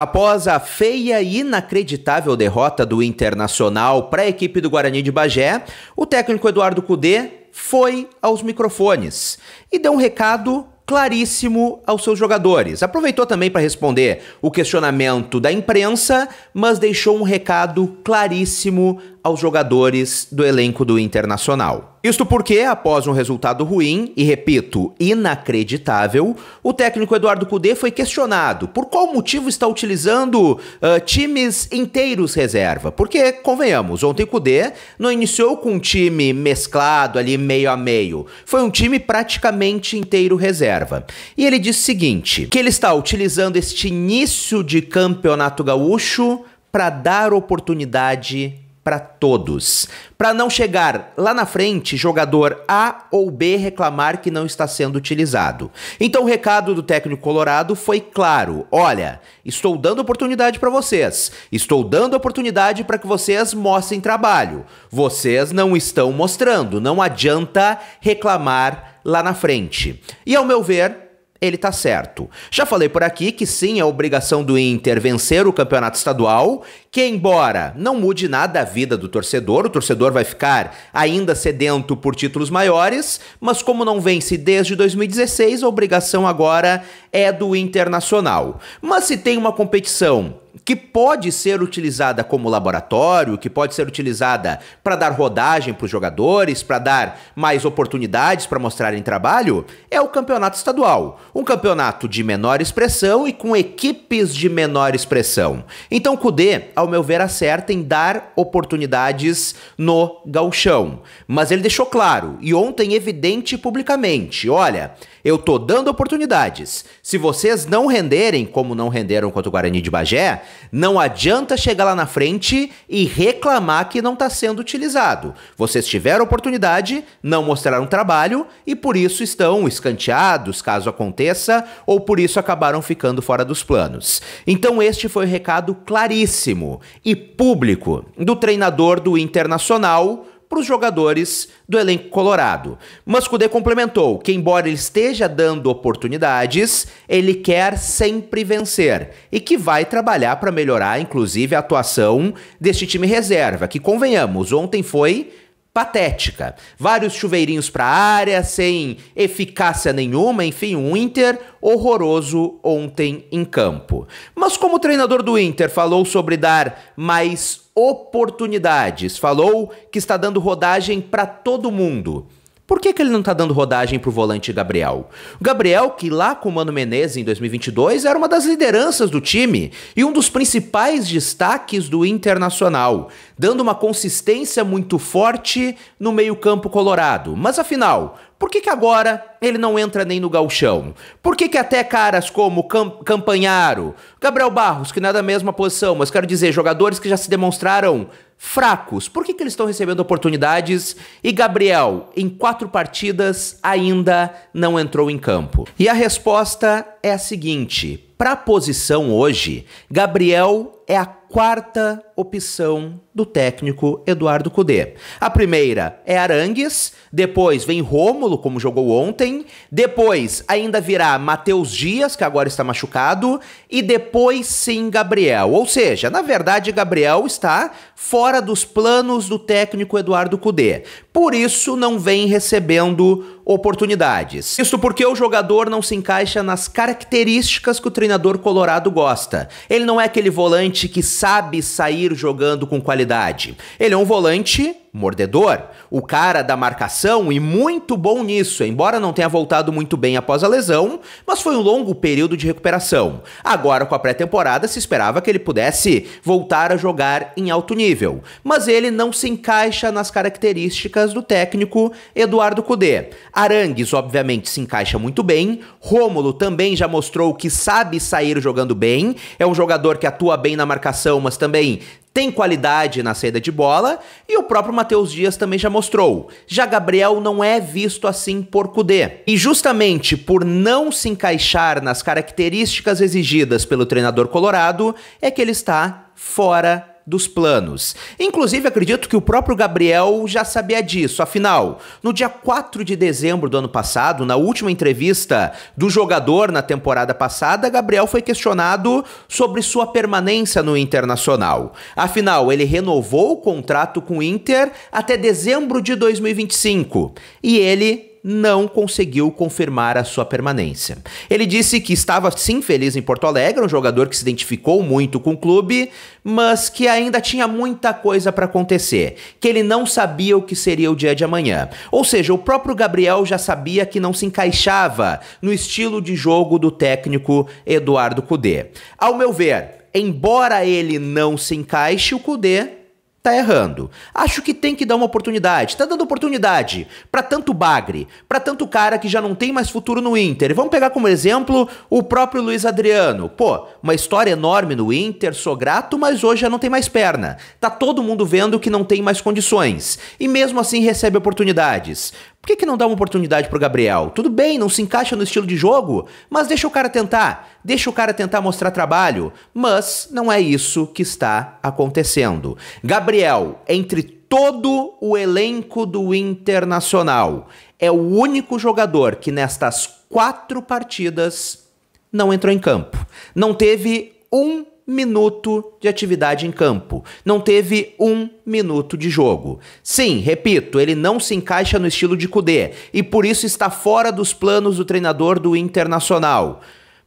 Após a feia e inacreditável derrota do Internacional para a equipe do Guarani de Bagé, o técnico Eduardo Cudê foi aos microfones e deu um recado claríssimo aos seus jogadores. Aproveitou também para responder o questionamento da imprensa, mas deixou um recado claríssimo aos jogadores do elenco do Internacional. Isto porque, após um resultado ruim e, repito, inacreditável, o técnico Eduardo Cudê foi questionado por qual motivo está utilizando uh, times inteiros reserva. Porque, convenhamos, ontem Cudê não iniciou com um time mesclado ali meio a meio. Foi um time praticamente inteiro reserva. E ele disse o seguinte: que ele está utilizando este início de campeonato gaúcho para dar oportunidade para todos. Para não chegar lá na frente, jogador A ou B reclamar que não está sendo utilizado. Então o recado do técnico colorado foi claro: olha, estou dando oportunidade para vocês, estou dando oportunidade para que vocês mostrem trabalho. Vocês não estão mostrando, não adianta reclamar lá na frente. E ao meu ver, ele tá certo. Já falei por aqui que sim, é obrigação do Inter vencer o campeonato estadual, que embora não mude nada a vida do torcedor, o torcedor vai ficar ainda sedento por títulos maiores, mas como não vence desde 2016, a obrigação agora é do Internacional. Mas se tem uma competição que pode ser utilizada como laboratório, que pode ser utilizada para dar rodagem para os jogadores, para dar mais oportunidades para mostrarem trabalho, é o campeonato estadual. Um campeonato de menor expressão e com equipes de menor expressão. Então, o Cudê, ao meu ver, acerta em dar oportunidades no galchão. Mas ele deixou claro, e ontem evidente publicamente: olha, eu tô dando oportunidades. Se vocês não renderem, como não renderam contra o Guarani de Bagé, não adianta chegar lá na frente e reclamar que não está sendo utilizado. Vocês tiveram oportunidade, não mostraram trabalho e por isso estão escanteados, caso aconteça, ou por isso acabaram ficando fora dos planos. Então este foi o recado claríssimo e público do treinador do Internacional, para os jogadores do elenco colorado. Mas complementou que, embora ele esteja dando oportunidades, ele quer sempre vencer e que vai trabalhar para melhorar, inclusive, a atuação deste time reserva, que, convenhamos, ontem foi patética. Vários chuveirinhos para a área, sem eficácia nenhuma, enfim, um Inter horroroso ontem em campo. Mas como o treinador do Inter falou sobre dar mais oportunidades. Falou que está dando rodagem para todo mundo. Por que, que ele não está dando rodagem para o volante Gabriel? Gabriel, que lá com o Mano Menezes em 2022 era uma das lideranças do time e um dos principais destaques do Internacional, dando uma consistência muito forte no meio-campo colorado. Mas afinal, por que, que agora ele não entra nem no galchão? Por que, que até caras como Cam Campanharo, Gabriel Barros, que nada é mesma posição, mas quero dizer, jogadores que já se demonstraram fracos, por que, que eles estão recebendo oportunidades e Gabriel, em quatro partidas, ainda não entrou em campo? E a resposta é a seguinte: para a posição hoje, Gabriel é a quarta opção do técnico Eduardo Cudê. A primeira é Arangues, depois vem Rômulo, como jogou ontem, depois ainda virá Matheus Dias, que agora está machucado, e depois sim Gabriel. Ou seja, na verdade, Gabriel está fora dos planos do técnico Eduardo Cudê. Por isso não vem recebendo oportunidades. Isso porque o jogador não se encaixa nas características que o treinador colorado gosta. Ele não é aquele volante que sabe sair jogando com qualidade. Ele é um volante mordedor, o cara da marcação e muito bom nisso, embora não tenha voltado muito bem após a lesão, mas foi um longo período de recuperação. Agora com a pré-temporada se esperava que ele pudesse voltar a jogar em alto nível, mas ele não se encaixa nas características do técnico Eduardo Cudê. Arangues obviamente se encaixa muito bem, Rômulo também já mostrou que sabe sair jogando bem, é um jogador que atua bem na marcação, mas também tem qualidade na saída de bola e o próprio Matheus Dias também já mostrou. Já Gabriel não é visto assim por Kudê. E justamente por não se encaixar nas características exigidas pelo treinador colorado, é que ele está fora dos planos. Inclusive, acredito que o próprio Gabriel já sabia disso. Afinal, no dia 4 de dezembro do ano passado, na última entrevista do jogador na temporada passada, Gabriel foi questionado sobre sua permanência no Internacional. Afinal, ele renovou o contrato com o Inter até dezembro de 2025 e ele não conseguiu confirmar a sua permanência. Ele disse que estava sim feliz em Porto Alegre, um jogador que se identificou muito com o clube, mas que ainda tinha muita coisa para acontecer, que ele não sabia o que seria o dia de amanhã. Ou seja, o próprio Gabriel já sabia que não se encaixava no estilo de jogo do técnico Eduardo Cudê. Ao meu ver, embora ele não se encaixe, o Cudê tá errando. Acho que tem que dar uma oportunidade. Tá dando oportunidade para tanto bagre, para tanto cara que já não tem mais futuro no Inter. Vamos pegar como exemplo o próprio Luiz Adriano. Pô, uma história enorme no Inter, sou grato, mas hoje já não tem mais perna. Tá todo mundo vendo que não tem mais condições e mesmo assim recebe oportunidades. Por que, que não dá uma oportunidade pro Gabriel? Tudo bem, não se encaixa no estilo de jogo, mas deixa o cara tentar. Deixa o cara tentar mostrar trabalho. Mas não é isso que está acontecendo. Gabriel, entre todo o elenco do Internacional, é o único jogador que nestas quatro partidas não entrou em campo. Não teve um minuto de atividade em campo. Não teve um minuto de jogo. Sim, repito, ele não se encaixa no estilo de Kudê e por isso está fora dos planos do treinador do Internacional.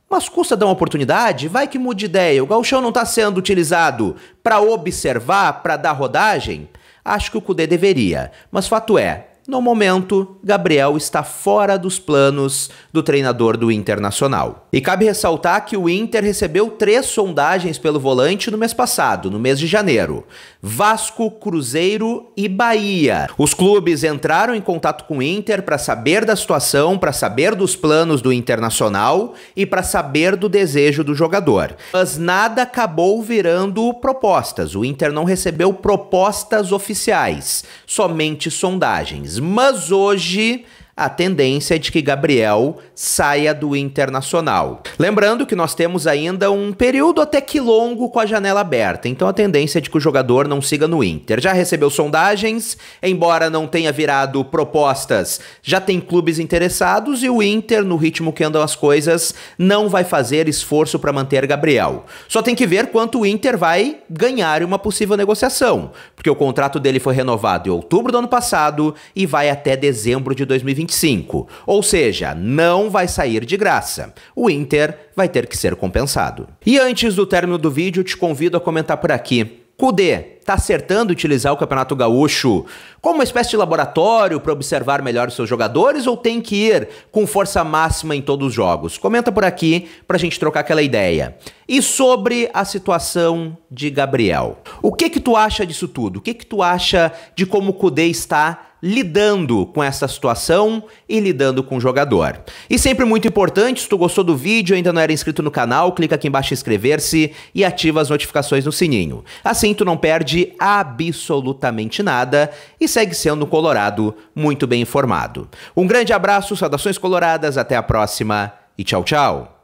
Mas custa dar uma oportunidade? Vai que mude de ideia. O galchão não está sendo utilizado para observar, para dar rodagem? Acho que o Kudê deveria. Mas fato é, no momento, Gabriel está fora dos planos do treinador do Internacional. E cabe ressaltar que o Inter recebeu três sondagens pelo volante no mês passado, no mês de janeiro: Vasco, Cruzeiro e Bahia. Os clubes entraram em contato com o Inter para saber da situação, para saber dos planos do Internacional e para saber do desejo do jogador. Mas nada acabou virando propostas. O Inter não recebeu propostas oficiais, somente sondagens. Mas hoje a tendência é de que Gabriel saia do Internacional. Lembrando que nós temos ainda um período até que longo com a janela aberta, então a tendência é de que o jogador não siga no Inter. Já recebeu sondagens, embora não tenha virado propostas, já tem clubes interessados e o Inter, no ritmo que andam as coisas, não vai fazer esforço para manter Gabriel. Só tem que ver quanto o Inter vai ganhar em uma possível negociação, porque o contrato dele foi renovado em outubro do ano passado e vai até dezembro de 2020. 2025. Ou seja, não vai sair de graça. O Inter vai ter que ser compensado. E antes do término do vídeo, te convido a comentar por aqui. Cudê, está acertando utilizar o Campeonato Gaúcho como uma espécie de laboratório para observar melhor os seus jogadores ou tem que ir com força máxima em todos os jogos? Comenta por aqui para a gente trocar aquela ideia. E sobre a situação de Gabriel. O que que tu acha disso tudo? O que que tu acha de como o Kudê está lidando com essa situação e lidando com o jogador. E sempre muito importante, se tu gostou do vídeo e ainda não era inscrito no canal, clica aqui embaixo em inscrever-se e ativa as notificações no sininho. Assim tu não perde absolutamente nada e segue sendo colorado muito bem informado. Um grande abraço, saudações coloradas, até a próxima e tchau, tchau.